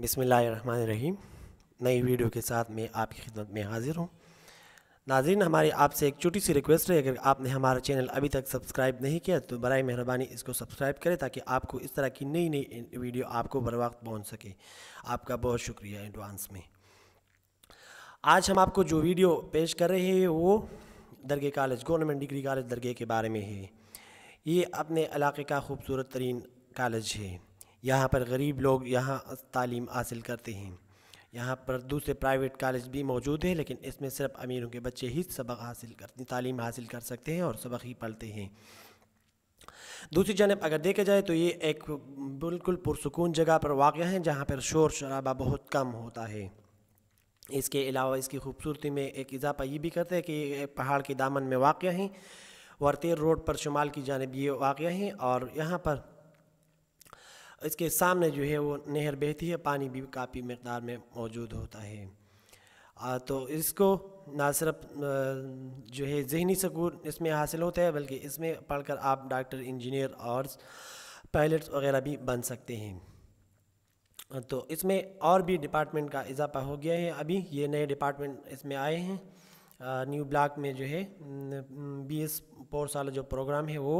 बिसमीम नई वीडियो के साथ मैं आपकी खिदमत में हाज़िर हूँ नाजरीन हमारी आपसे एक छोटी सी रिक्वेस्ट है अगर आपने हमारा चैनल अभी तक सब्सक्राइब नहीं किया तो बर मेहरबानी इसको सब्सक्राइब करें ताकि आपको इस तरह की नई नई वीडियो आपको बर वक्त पहुँच सके आपका बहुत शुक्रिया एडवांस में आज हम आपको जो वीडियो पेश कर रहे हैं वो दरगे कॉलेज गवर्नमेंट डिग्री कॉलेज दरगे के बारे में है ये अपने इलाके का खूबसूरत तरीन कॉलेज है यहाँ पर गरीब लोग यहाँ तालीम हासिल करते हैं यहाँ पर दूसरे प्राइवेट कॉलेज भी मौजूद हैं लेकिन इसमें सिर्फ अमीरों के बच्चे ही सबक हासिल करते तालीम हासिल कर सकते हैं और सबक ही पढ़ते हैं दूसरी जानब अगर देखा जाए तो ये एक बिल्कुल पुरसकून जगह पर वाक़ है जहाँ पर शोर शराबा बहुत कम होता है इसके अलावा इसकी खूबसूरती में एक इजाफा ये भी करता है कि ये पहाड़ के दामन में वाक़ हैं वर्तेर रोड पर शुमाल की जानब ये वाक़ हैं और यहाँ पर इसके सामने जो है वो नहर बहती है पानी भी काफ़ी मकदार में मौजूद होता है आ, तो इसको ना सिर्फ जो है जहनी सकून इसमें हासिल होता है बल्कि इसमें पढ़कर आप डॉक्टर इंजीनियर और पायलट्स वगैरह भी बन सकते हैं तो इसमें और भी डिपार्टमेंट का इजाफा हो गया है अभी ये नए डिपार्टमेंट इसमें आए हैं न्यू ब्लॉक में जो है बी एस साल जो प्रोग्राम है वो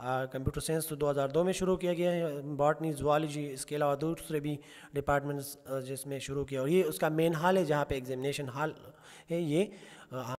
कंप्यूटर साइंस तो 2002 में शुरू किया गया है बॉटनी जुआलॉजी इसके अलावा दूसरे भी डिपार्टमेंट्स जिसमें शुरू किया और ये उसका मेन हॉल है जहाँ पे एग्जामिनेशन हॉल है ये